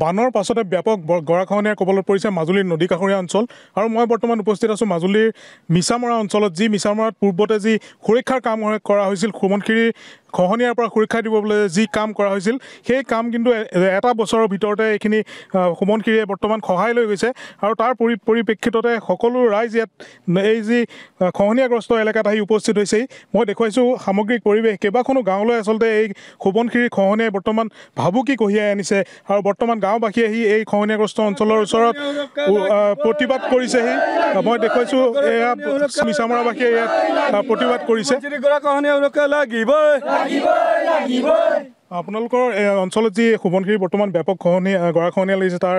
বানৰ পাছতে ব্যাপক গৰাখহনীয়া কবলত পৰিছে মাজুলীৰ নদী কাষৰীয়া অঞ্চল আৰু মই বৰ্তমান উপস্থিত আছোঁ মাজুলীৰ মিছামৰা অঞ্চলত যি মিছামৰাত পূৰ্বতে যি সুৰক্ষাৰ কাম কৰা হৈছিল সোৱণশিৰিৰ খহনীয়াৰ পৰা সুৰক্ষা দিবলৈ যি কাম কৰা হৈছিল সেই কাম কিন্তু এটা বছৰৰ ভিতৰতে এইখিনি সোৱণশিৰিয়ে বৰ্তমান সহায় লৈ গৈছে আৰু তাৰ পৰি পৰিপ্ৰেক্ষিততে সকলো ৰাইজ ইয়াত এই যি খহনীয়াগ্ৰস্ত এলেকাত আহি উপস্থিত হৈছেহি মই দেখুৱাইছোঁ সামগ্ৰিক পৰিৱেশ কেইবাখনো গাঁৱলৈ আচলতে এই সোৱণশিৰিৰ খহনীয়াই বৰ্তমান ভাবুকি কঢ়িয়াই আনিছে আৰু বৰ্তমান গাঁওবাসী আহি এই খহনীয়াগ্ৰস্ত অঞ্চলৰ ওচৰত প্ৰতিবাদ কৰিছেহি মই দেখুৱাইছোঁ এয়া মিছামৰাবাসীয়ে ইয়াত প্ৰতিবাদ কৰিছে আপোনালোকৰ অঞ্চলত যি সোৱণশিৰি বৰ্তমান ব্যাপক খহনী গৰাখহনীয়া লাগিছে তাৰ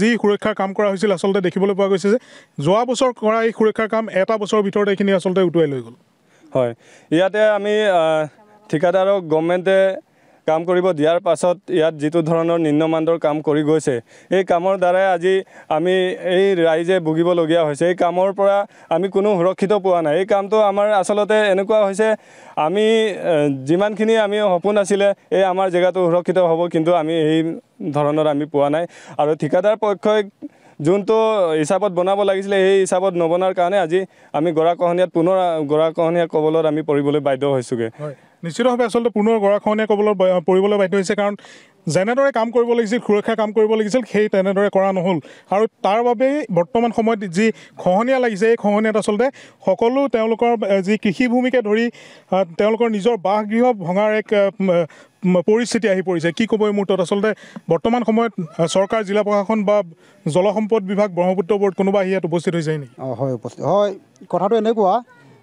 যি সুৰক্ষাৰ কাম কৰা হৈছিল আচলতে দেখিবলৈ পোৱা গৈছে যে যোৱা বছৰ কৰা এই সুৰক্ষাৰ কাম এটা বছৰৰ ভিতৰত এইখিনি আচলতে উটুৱাই লৈ গ'ল হয় ইয়াতে আমি ঠিকাদাৰক গভমেণ্টে কাম কৰিব দিয়াৰ পাছত ইয়াত যিটো ধৰণৰ নিম্নমানদৰ কাম কৰি গৈছে এই কামৰ দ্বাৰাই আজি আমি এই ৰাইজে ভুগিবলগীয়া হৈছে এই কামৰ পৰা আমি কোনো সুৰক্ষিত পোৱা নাই এই কামটো আমাৰ আচলতে এনেকুৱা হৈছে আমি যিমানখিনি আমি সপোন আছিলে এই আমাৰ জেগাটো সুৰক্ষিত হ'ব কিন্তু আমি এই ধৰণৰ আমি পোৱা নাই আৰু ঠিকাদাৰ পক্ষই যোনটো হিচাপত বনাব লাগিছিলে সেই হিচাপত নবনাৰ কাৰণে আজি আমি গৰাকহনীয়াত পুনৰ গৰাকহনীয়া কবলত আমি পৰিবলৈ বাধ্য হৈছোঁগৈ নিশ্চিতভাৱে আচলতে পুনৰ গৰাখহনীয়া ক'বলৈ পৰিবলৈ বাধ্য হৈছে কাৰণ যেনেদৰে কাম কৰিব লাগিছিল সুৰক্ষা কাম কৰিব লাগিছিল সেই তেনেদৰে কৰা নহ'ল আৰু তাৰ বাবেই বৰ্তমান সময়ত যি খহনীয়া লাগিছে এই খহনীয়াত আচলতে সকলো তেওঁলোকৰ যি কৃষিভূমিকে ধৰি তেওঁলোকৰ নিজৰ বাসগৃহ ভঙাৰ এক পৰিস্থিতি আহি পৰিছে কি ক'ব এই মুহূৰ্তত আচলতে বৰ্তমান সময়ত চৰকাৰ জিলা প্ৰশাসন বা জলসম্পদ বিভাগ ব্ৰহ্মপুত্ৰ বৰ্ড কোনোবা আহি ইয়াত উপস্থিত হৈছে নেকি অঁ হয় উপস্থিত হয় কথাটো এনেকুৱা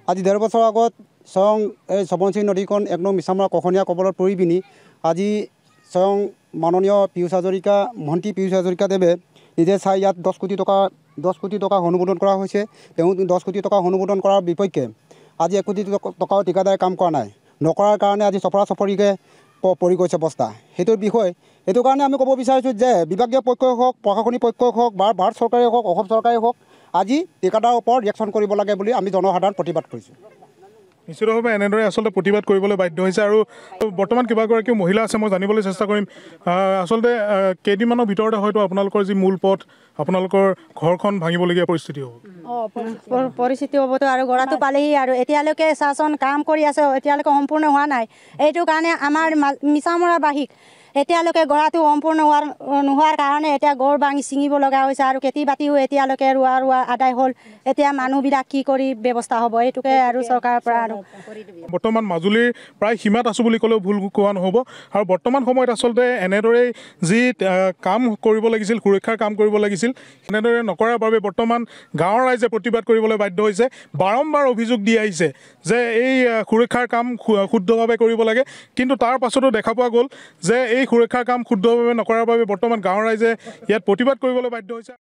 আজি ডেৰ বছৰৰ আগত স্বয়ং এই সবনশ্ৰী নদীখন এক নং মিছামৰা কখনীয়া কবলত পৰি পিনি আজি স্বয়ং মাননীয় পীয়ূষ হাজৰিকা মন্ত্ৰী পীয়ূষ হাজৰিকাদেৱে নিজে চাই ইয়াত দহ কোটি টকা দহ কোটি টকা অনুমোদন কৰা হৈছে তেওঁ দহ কোটি টকা অনুমোদন কৰাৰ বিপক্ষে আজি এক কোটি টকাও ঠিকাদাৰে কাম কৰা নাই নকৰাৰ কাৰণে আজি চপৰা চপৰিকে পৰি গৈছে বস্তা সেইটোৰ বিষয়ে সেইটো কাৰণে আমি ক'ব বিচাৰিছোঁ যে বিভাগীয় পক্ষই হওক প্ৰশাসনিক পক্ষই হওক বা ভাৰত চৰকাৰেই হওক অসম চৰকাৰেই হওক আজি ঠিকাদাৰৰ ওপৰত ৰিয়েকশ্যন কৰিব লাগে বুলি আমি জনসাধাৰণ প্ৰতিবাদ কৰিছোঁ নিশ্চিতভাৱে এনেদৰে আচলতে প্ৰতিবাদ কৰিবলৈ বাধ্য হৈছে আৰু বৰ্তমান কেইবাগৰাকীও মহিলা আছে মই জানিবলৈ চেষ্টা কৰিম আচলতে কেইদিনমানৰ ভিতৰতে হয়তো আপোনালোকৰ যি মূল পথ আপোনালোকৰ ঘৰখন ভাঙিবলগীয়া পৰিস্থিতি হ'ব পৰিস্থিতি হ'বতো আৰু গড়াটো পালেহি আৰু এতিয়ালৈকে শাসন কাম কৰি আছে এতিয়ালৈকে সম্পূৰ্ণ হোৱা নাই এইটো কাৰণে আমাৰ মিছামৰাবাসীক এতিয়ালৈকে গৰাটো সম্পূৰ্ণ হোৱা নোহোৱাৰ কাৰণে এতিয়া গড় ভাঙি ছিঙিব লগা হৈছে আৰু খেতি বাতিও এতিয়ালৈকে ৰোৱা ৰোৱা আদায় হ'ল এতিয়া মানুহবিলাক কি কৰি ব্যৱস্থা হ'ব এইটোকে আৰু চৰকাৰৰ পৰা আৰু বৰ্তমান মাজুলীৰ প্ৰায় সীমাত আছোঁ বুলি ক'লেও ভুল কোৱা নহ'ব আৰু বৰ্তমান সময়ত আচলতে এনেদৰেই যি কাম কৰিব লাগিছিল সুৰক্ষাৰ কাম কৰিব লাগিছিল এনেদৰে নকৰাৰ বাবে বৰ্তমান গাঁৱৰ ৰাইজে প্ৰতিবাদ কৰিবলৈ বাধ্য হৈছে বাৰম্বাৰ অভিযোগ দি আহিছে যে এই সুৰক্ষাৰ কাম শুদ্ধভাৱে কৰিব লাগে কিন্তু তাৰ পাছতো দেখা পোৱা গ'ল যে এই এই সুৰক্ষাৰ কাম শুদ্ধভাৱে নকৰাৰ বাবে বৰ্তমান গাঁৱৰ ৰাইজে ইয়াত প্ৰতিবাদ কৰিবলৈ বাধ্য হৈছে